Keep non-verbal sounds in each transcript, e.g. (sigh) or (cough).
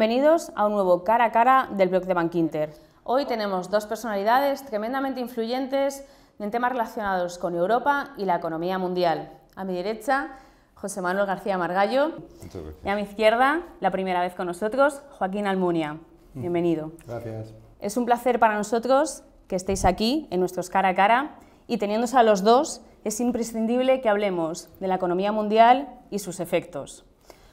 Bienvenidos a un nuevo cara a cara del blog de Bankinter. Hoy tenemos dos personalidades tremendamente influyentes en temas relacionados con Europa y la economía mundial. A mi derecha, José Manuel García Margallo. Y a mi izquierda, la primera vez con nosotros, Joaquín Almunia. Bienvenido. Gracias. Es un placer para nosotros que estéis aquí en nuestros cara a cara y teniéndose a los dos es imprescindible que hablemos de la economía mundial y sus efectos.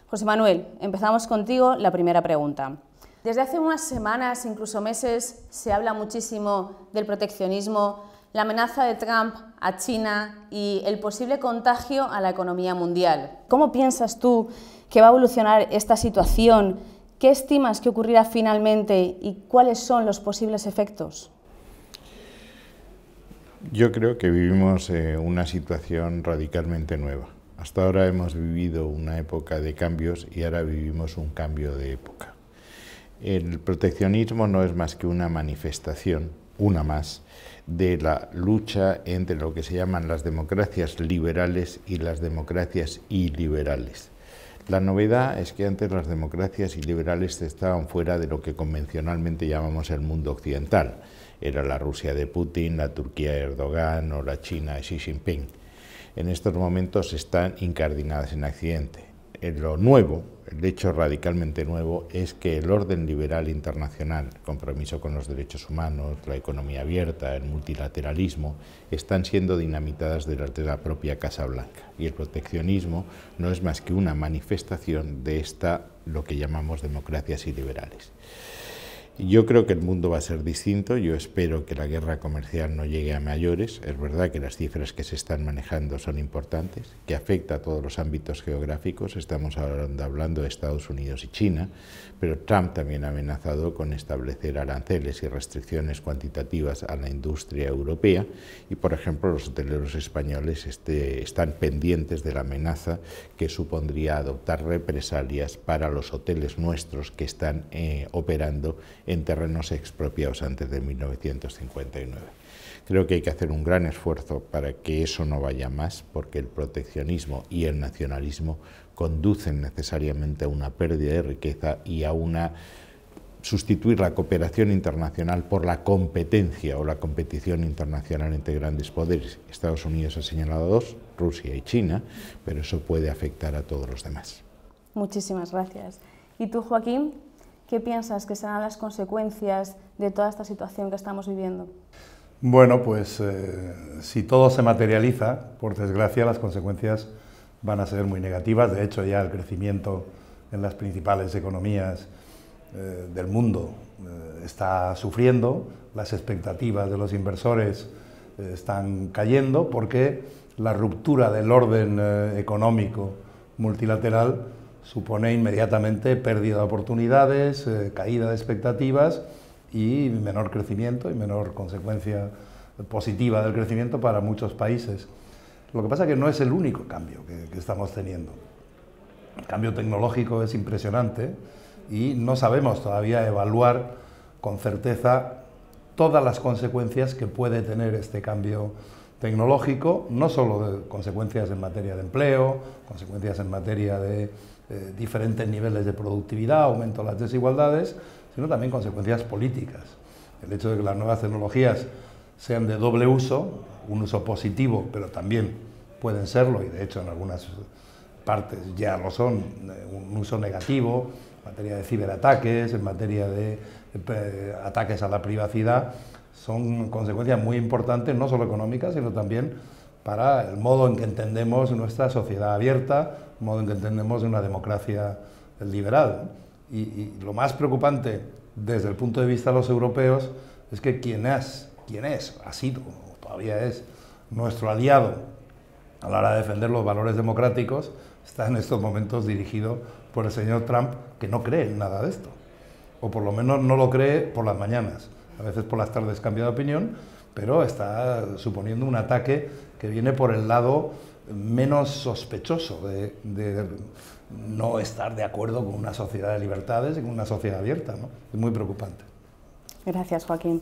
José Manuel, empezamos contigo la primera pregunta. Desde hace unas semanas, incluso meses, se habla muchísimo del proteccionismo, la amenaza de Trump a China y el posible contagio a la economía mundial. ¿Cómo piensas tú que va a evolucionar esta situación? ¿Qué estimas que ocurrirá finalmente y cuáles son los posibles efectos? Yo creo que vivimos eh, una situación radicalmente nueva. Hasta ahora hemos vivido una época de cambios y ahora vivimos un cambio de época. El proteccionismo no es más que una manifestación, una más, de la lucha entre lo que se llaman las democracias liberales y las democracias iliberales. La novedad es que antes las democracias iliberales estaban fuera de lo que convencionalmente llamamos el mundo occidental. Era la Rusia de Putin, la Turquía de Erdogan o la China de Xi Jinping en estos momentos están incardinadas en accidente. Eh, lo nuevo, el hecho radicalmente nuevo, es que el orden liberal internacional, el compromiso con los derechos humanos, la economía abierta, el multilateralismo, están siendo dinamitadas de la propia Casa Blanca. Y el proteccionismo no es más que una manifestación de esta, lo que llamamos democracias y liberales. Yo creo que el mundo va a ser distinto, yo espero que la guerra comercial no llegue a mayores, es verdad que las cifras que se están manejando son importantes, que afecta a todos los ámbitos geográficos, estamos hablando de Estados Unidos y China, pero Trump también ha amenazado con establecer aranceles y restricciones cuantitativas a la industria europea y, por ejemplo, los hoteleros españoles este, están pendientes de la amenaza que supondría adoptar represalias para los hoteles nuestros que están eh, operando en terrenos expropiados antes de 1959. Creo que hay que hacer un gran esfuerzo para que eso no vaya más, porque el proteccionismo y el nacionalismo conducen necesariamente a una pérdida de riqueza y a una sustituir la cooperación internacional por la competencia o la competición internacional entre grandes poderes. Estados Unidos ha señalado dos, Rusia y China, pero eso puede afectar a todos los demás. Muchísimas gracias. ¿Y tú, Joaquín, ¿Qué piensas que serán las consecuencias de toda esta situación que estamos viviendo? Bueno, pues eh, si todo se materializa, por desgracia las consecuencias van a ser muy negativas. De hecho, ya el crecimiento en las principales economías eh, del mundo eh, está sufriendo, las expectativas de los inversores están cayendo porque la ruptura del orden económico multilateral supone inmediatamente pérdida de oportunidades, eh, caída de expectativas y menor crecimiento y menor consecuencia positiva del crecimiento para muchos países. Lo que pasa es que no es el único cambio que, estamos teniendo. El cambio tecnológico es impresionante y no sabemos todavía evaluar con certeza todas las consecuencias que puede tener este cambio tecnológico, no solo de consecuencias en materia de empleo, consecuencias en materia de eh, diferentes niveles de productividad, aumento de las desigualdades, sino también consecuencias políticas. El hecho de que las nuevas tecnologías sean de doble uso, un uso positivo, pero también pueden serlo, y de hecho en algunas partes ya lo son, eh, un uso negativo, en materia de ciberataques, en materia de eh, ataques a la privacidad, son consecuencias muy importantes, no solo económicas, sino también para el modo en que entendemos nuestra sociedad abierta, el modo en que entendemos una democracia liberal. Y, lo más preocupante desde el punto de vista de los europeos es que quien es, quien es, ha sido, o todavía es, nuestro aliado a la hora de defender los valores democráticos, está en estos momentos dirigido por el señor Trump, que no cree en nada de esto. O por lo menos no lo cree por las mañanas. A veces por las tardes cambia de opinión, pero está suponiendo un ataque que viene por el lado menos sospechoso de, no estar de acuerdo con una sociedad de libertades y con una sociedad abierta. Es muy preocupante. Gracias, Joaquín.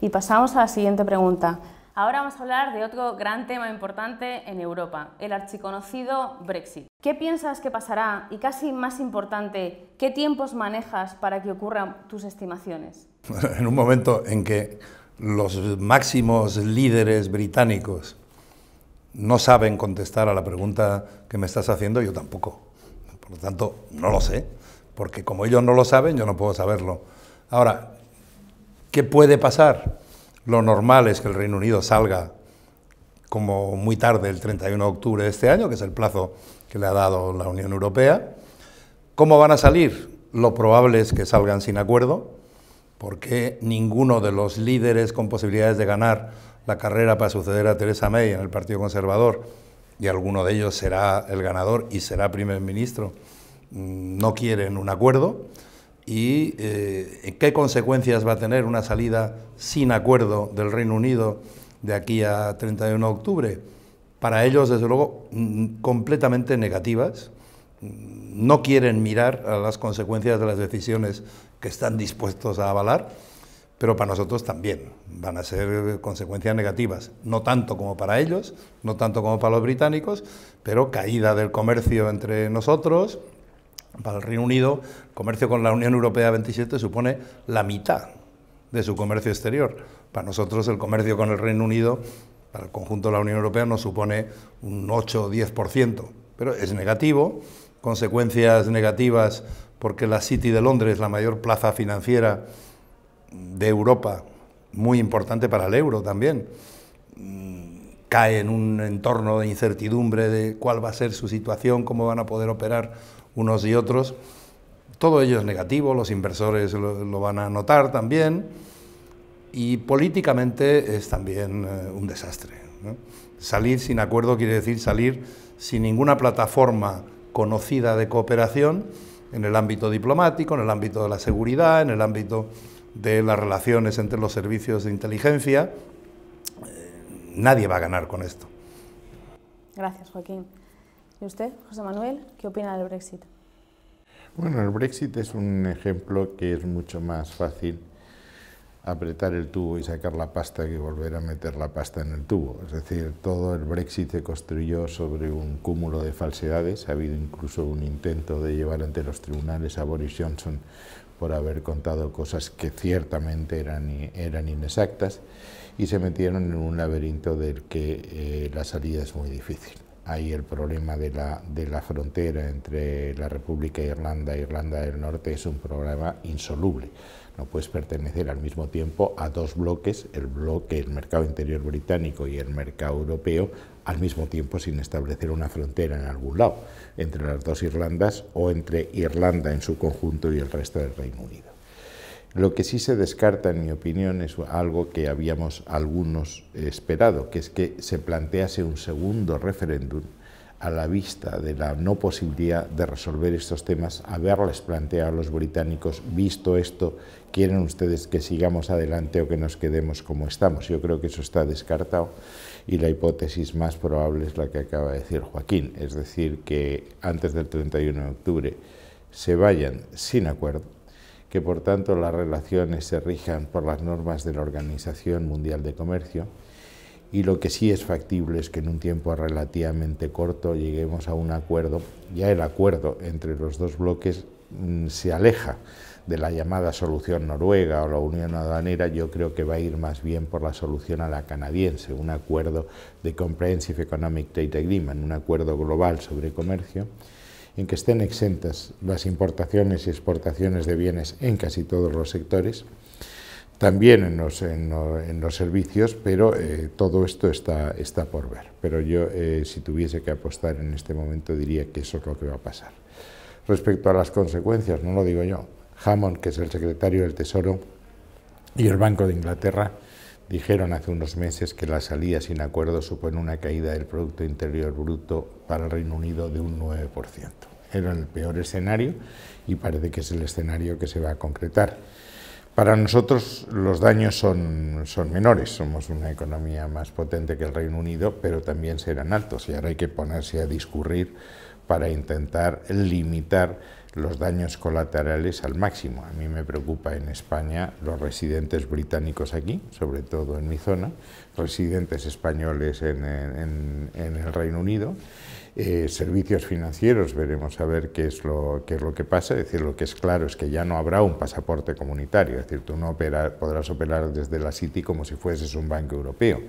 Y pasamos a la siguiente pregunta. Ahora vamos a hablar de otro gran tema importante en Europa, el archiconocido Brexit. ¿Qué piensas que pasará? Y casi más importante, ¿qué tiempos manejas para que ocurran tus estimaciones? (laughs) En un momento en que los máximos líderes británicos no saben contestar a la pregunta que me estás haciendo, yo tampoco. Por lo tanto, no lo sé, porque como ellos no lo saben, yo no puedo saberlo. Ahora, ¿qué puede pasar? Lo normal es que el Reino Unido salga como muy tarde, el 31 de octubre de este año, que es el plazo que le ha dado la Unión Europea. ¿Cómo van a salir? Lo probable es que salgan sin acuerdo, porque ninguno de los líderes con posibilidades de ganar la carrera para suceder a Theresa May en el Partido Conservador, y alguno de ellos será el ganador y será primer ministro, mm, no quieren un acuerdo. ¿Y eh, qué consecuencias va a tener una salida sin acuerdo del Reino Unido de aquí a 31 de octubre? Para ellos, desde luego, mm, completamente negativas no quieren mirar a las consecuencias de las decisiones que están dispuestos a avalar, pero para nosotros también van a ser consecuencias negativas, no tanto como para ellos, no tanto como para los británicos, pero caída del comercio entre nosotros, para el Reino Unido, comercio con la Unión Europea 27 supone la mitad de su comercio exterior. Para nosotros el comercio con el Reino Unido, para el conjunto de la Unión Europea, nos supone un 8 o 10%, pero es negativo consecuencias negativas porque la City de Londres, la mayor plaza financiera de Europa, muy importante para el euro también, mm, cae en un entorno de incertidumbre de cuál va a ser su situación, cómo van a poder operar unos y otros. Todo ello es negativo, los inversores lo, van a notar también y políticamente es también eh, un desastre. Salir sin acuerdo quiere decir salir sin ninguna plataforma conocida de cooperación en el ámbito diplomático, en el ámbito de la seguridad, en el ámbito de las relaciones entre los servicios de inteligencia. Eh, nadie va a ganar con esto. Gracias, Joaquín. ¿Y usted, José Manuel, qué opina del Brexit? Bueno, el Brexit es un ejemplo que es mucho más fácil apretar el tubo y sacar la pasta y volver a meter la pasta en el tubo. Es decir, todo el Brexit se construyó sobre un cúmulo de falsedades. Ha habido incluso un intento de llevar ante los tribunales a Boris Johnson por haber contado cosas que ciertamente eran, eran inexactas y se metieron en un laberinto del que eh, la salida es muy difícil. Ahí el problema de la, de la frontera entre la República de Irlanda e Irlanda del Norte es un problema insoluble. No puedes pertenecer al mismo tiempo a dos bloques, el bloque, el mercado interior británico y el mercado europeo, al mismo tiempo sin establecer una frontera en algún lado, entre las dos Irlandas o entre Irlanda en su conjunto y el resto del Reino Unido. Lo que sí se descarta, en mi opinión, es algo que habíamos algunos esperado, que es que se plantease un segundo referéndum a la vista de la no posibilidad de resolver estos temas, haberles planteado a los británicos, visto esto, ¿quieren ustedes que sigamos adelante o que nos quedemos como estamos? Yo creo que eso está descartado y la hipótesis más probable es la que acaba de decir Joaquín, es decir, que antes del 31 de octubre se vayan sin acuerdo que por tanto las relaciones se rijan por las normas de la Organización Mundial de Comercio y lo que sí es factible es que en un tiempo relativamente corto lleguemos a un acuerdo, ya el acuerdo entre los dos bloques mm, se aleja de la llamada solución noruega o la unión aduanera, yo creo que va a ir más bien por la solución a la canadiense, un acuerdo de Comprehensive Economic Trade Agreement, un acuerdo global sobre comercio, en que estén exentas las importaciones y exportaciones de bienes en casi todos los sectores, también en los, servicios, pero eh, todo esto está, está por ver. Pero yo, eh, si tuviese que apostar en este momento, diría que eso es lo que va a pasar. Respecto a las consecuencias, no lo digo yo, Hammond, que es el secretario del Tesoro, y el Banco de Inglaterra, Dijeron hace unos meses que la salida sin acuerdo supone una caída del Producto Interior Bruto para el Reino Unido de un 9%. Era el peor escenario y parece que es el escenario que se va a concretar. Para nosotros los daños son, son menores, somos una economía más potente que el Reino Unido, pero también serán altos y ahora hay que ponerse a discurrir para intentar limitar los daños colaterales al máximo. A mí me preocupa en España los residentes británicos aquí, sobre todo en mi zona, residentes españoles en, el Reino Unido, eh, servicios financieros, veremos a ver qué es, lo, qué es lo que pasa, es decir, lo que es claro es que ya no habrá un pasaporte comunitario, es decir, tú no podrás operar desde la City como si fueses un banco europeo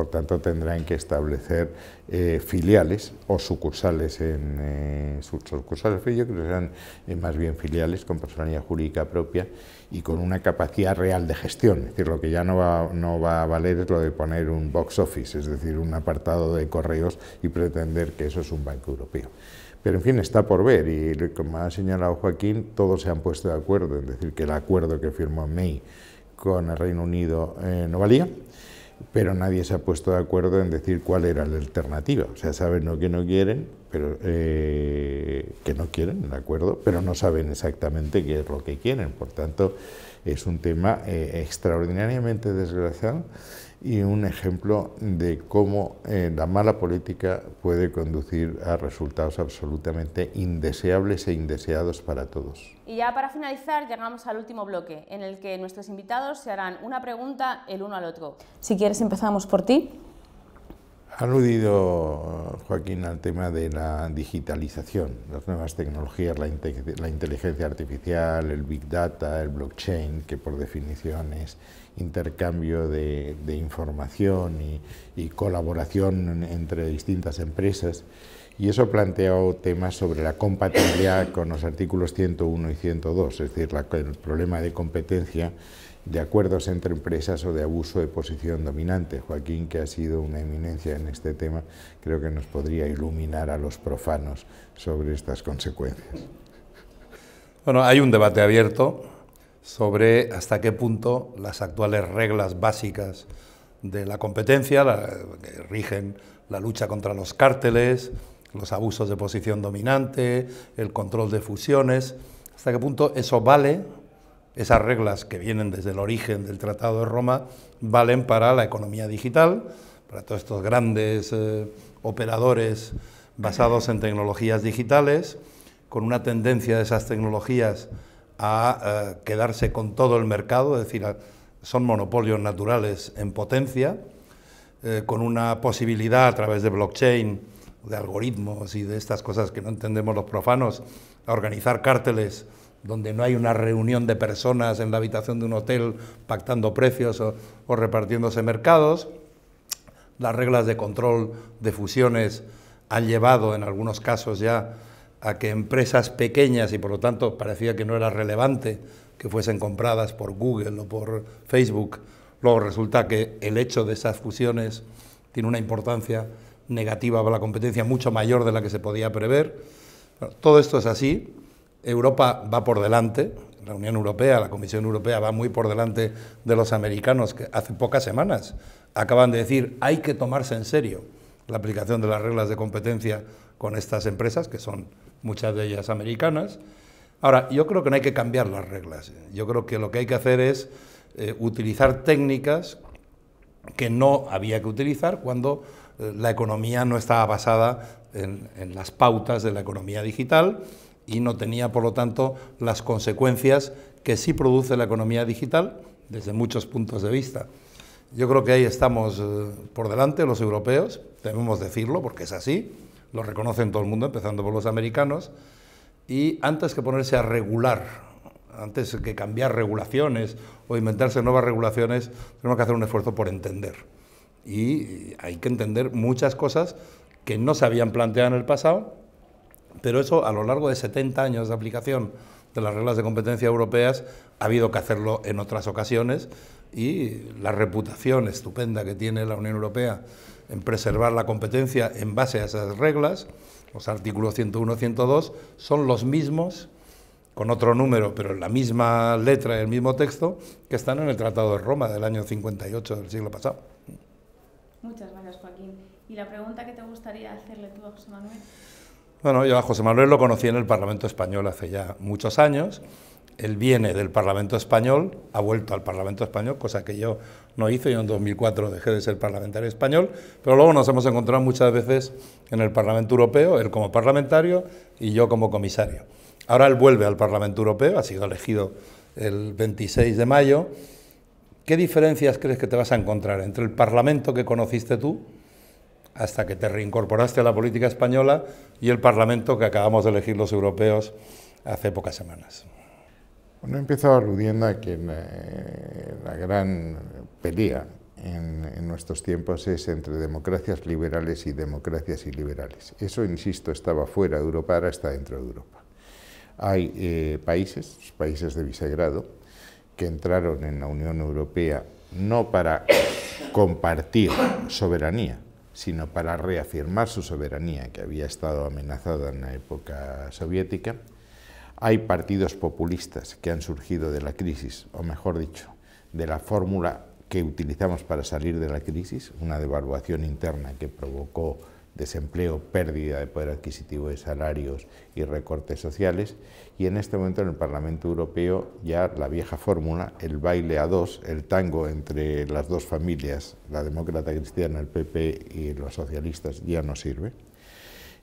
por tanto tendrán que establecer eh, filiales o sucursales en eh, sus sucursales, yo que serán eh, más bien filiales con personalidad jurídica propia y con una capacidad real de gestión, es decir, lo que ya no va, no va a valer es lo de poner un box office, es decir, un apartado de correos y pretender que eso es un banco europeo. Pero en fin, está por ver y como ha señalado Joaquín, todos se han puesto de acuerdo en decir que el acuerdo que firmó May con el Reino Unido no valía pero nadie se ha puesto de acuerdo en decir cuál era la alternativa. O sea, saben lo que no quieren, pero eh, que no quieren de acuerdo, pero no saben exactamente qué es lo que quieren. Por tanto, es un tema eh, extraordinariamente desgraciado y un ejemplo de cómo eh, la mala política puede conducir a resultados absolutamente indeseables e indeseados para todos. Y ya para finalizar llegamos al último bloque, en el que nuestros invitados se harán una pregunta el uno al otro. Si quieres empezamos por ti. Ha aludido, Joaquín, al tema de la digitalización, las nuevas tecnologías, la, inteligencia artificial, el big data, el blockchain, que por definición es intercambio de, información y, colaboración entre distintas empresas. Y eso plantea temas sobre la compatibilidad con los artículos 101 y 102, es decir, el problema de competencia de acuerdos entre empresas o de abuso de posición dominante. Joaquín, que ha sido una eminencia en este tema, creo que nos podría iluminar a los profanos sobre estas consecuencias. Bueno, hay un debate abierto sobre hasta qué punto las actuales reglas básicas de la competencia, que rigen la lucha contra los cárteles, los abusos de posición dominante, el control de fusiones, hasta qué punto eso vale esas reglas que vienen desde el origen del Tratado de Roma valen para la economía digital, para todos estos grandes eh, operadores basados en tecnologías digitales, con una tendencia de esas tecnologías a eh, quedarse con todo el mercado, es decir, son monopolios naturales en potencia, eh, con una posibilidad a través de blockchain, de algoritmos y de estas cosas que no entendemos los profanos, a organizar cárteles donde no hay una reunión de personas en la habitación de un hotel pactando precios o, repartiéndose mercados. Las reglas de control de fusiones han llevado en algunos casos ya a que empresas pequeñas y por lo tanto parecía que no era relevante que fuesen compradas por Google o por Facebook, luego resulta que el hecho de esas fusiones tiene una importancia negativa para la competencia mucho mayor de la que se podía prever. todo esto es así Europa va por delante, la Unión Europea, la Comisión Europea va muy por delante de los americanos, que hace pocas semanas acaban de decir hay que tomarse en serio la aplicación de las reglas de competencia con estas empresas, que son muchas de ellas americanas. Ahora, yo creo que no hay que cambiar las reglas. Yo creo que lo que hay que hacer es eh, utilizar técnicas que no había que utilizar cuando eh, la economía no estaba basada en las pautas de la economía digital y no tenía, por lo tanto, las consecuencias que sí produce la economía digital desde muchos puntos de vista. Yo creo que ahí estamos eh, por delante los europeos, debemos decirlo porque es así, lo reconocen todo el mundo, empezando por los americanos, y antes que ponerse a regular, antes que cambiar regulaciones o inventarse nuevas regulaciones, tenemos que hacer un esfuerzo por entender. Y hay que entender muchas cosas que no se habían planteado en el pasado pero eso a lo largo de 70 años de aplicación de las reglas de competencia europeas ha habido que hacerlo en otras ocasiones y la reputación estupenda que tiene la Unión Europea en preservar la competencia en base a esas reglas, los artículos 101 y 102 son los mismos con otro número, pero en la misma letra y el mismo texto, que están en el Tratado de Roma del año 58 del siglo pasado. Muchas gracias, Joaquín. ¿Y la pregunta que te gustaría hacerle tú a José Manuel? Bueno, yo a José Manuel lo conocí en el Parlamento Español hace ya muchos años. Él viene del Parlamento Español, ha vuelto al Parlamento Español, cosa que yo no hice, yo en 2004 dejé de ser parlamentario español, pero luego nos hemos encontrado muchas veces en el Parlamento Europeo, él como parlamentario y yo como comisario. Ahora él vuelve al Parlamento Europeo, ha sido elegido el 26 de mayo. ¿Qué diferencias crees que te vas a encontrar entre el Parlamento que conociste tú, hasta que te reincorporaste a la política española y el Parlamento que acabamos de elegir los europeos hace pocas semanas. Bueno, he empezado aludiendo a que eh, la, gran pelea en, nuestros tiempos es entre democracias liberales y democracias iliberales. Eso, insisto, estaba fuera de Europa, ahora está dentro de Europa. Hay eh, países, países de Visegrado, que entraron en la Unión Europea no para compartir soberanía, sino para reafirmar su soberanía, que había estado amenazada en la época soviética, hay partidos populistas que han surgido de la crisis, o mejor dicho, de la fórmula que utilizamos para salir de la crisis, una devaluación interna que provocó desempleo, pérdida de poder adquisitivo de salarios y recortes sociales. Y en este momento en el Parlamento Europeo ya la vieja fórmula, el baile a dos, el tango entre las dos familias, la demócrata cristiana, el PP y los socialistas, ya no sirve.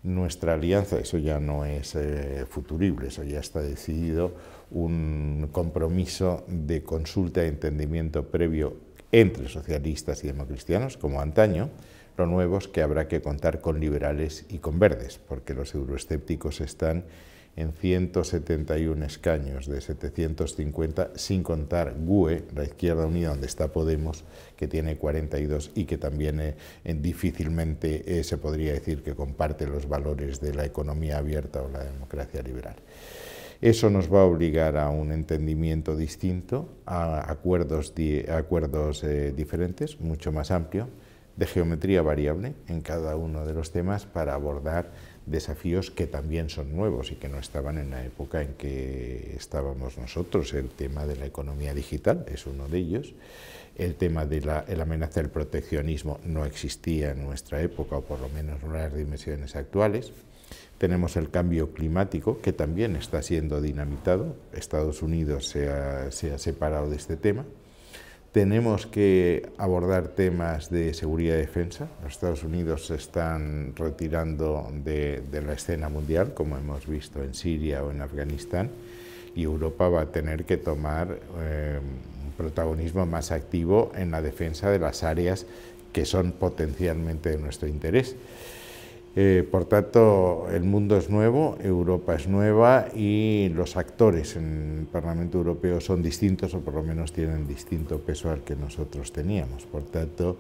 Nuestra alianza, eso ya no es eh, futurible, eso ya está decidido, un compromiso de consulta y entendimiento previo entre socialistas y democristianos, como antaño, lo nuevo que habrá que contar con liberales y con verdes, porque los euroescépticos están en 171 escaños de 750, sin contar GUE, la Izquierda Unida, donde está Podemos, que tiene 42 y que también eh, difícilmente eh, se podría decir que comparte los valores de la economía abierta o la democracia liberal. Eso nos va a obligar a un entendimiento distinto, a acuerdos, eh, diferentes, mucho más amplio, de geometría variable en cada uno de los temas para abordar desafíos que también son nuevos y que no estaban en la época en que estábamos nosotros. El tema de la economía digital es uno de ellos. El tema de la amenaza del proteccionismo no existía en nuestra época, o por lo menos en las dimensiones actuales. Tenemos el cambio climático, que también está siendo dinamitado. Estados Unidos se ha, se ha separado de este tema. Tenemos que abordar temas de seguridad y defensa. Los Estados Unidos se están retirando de, la escena mundial, como hemos visto en Siria o en Afganistán, y Europa va a tener que tomar eh, un protagonismo más activo en la defensa de las áreas que son potencialmente de nuestro interés. Eh, por tanto, el mundo es nuevo, Europa es nueva y los actores en el Parlamento Europeo son distintos o por lo menos tienen distinto peso al que nosotros teníamos. Por tanto,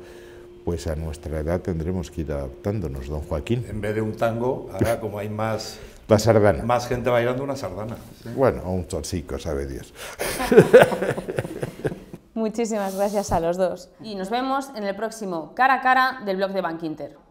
pues a nuestra edad tendremos que ir adaptándonos, don Joaquín. En vez de un tango, ahora como hay más... (laughs) La sardana. Más gente bailando una sardana. Bueno, o un torcico, sabe Dios. (laughs) Muchísimas gracias a los dos. Y nos vemos en el próximo Cara a Cara del blog de Bankinter.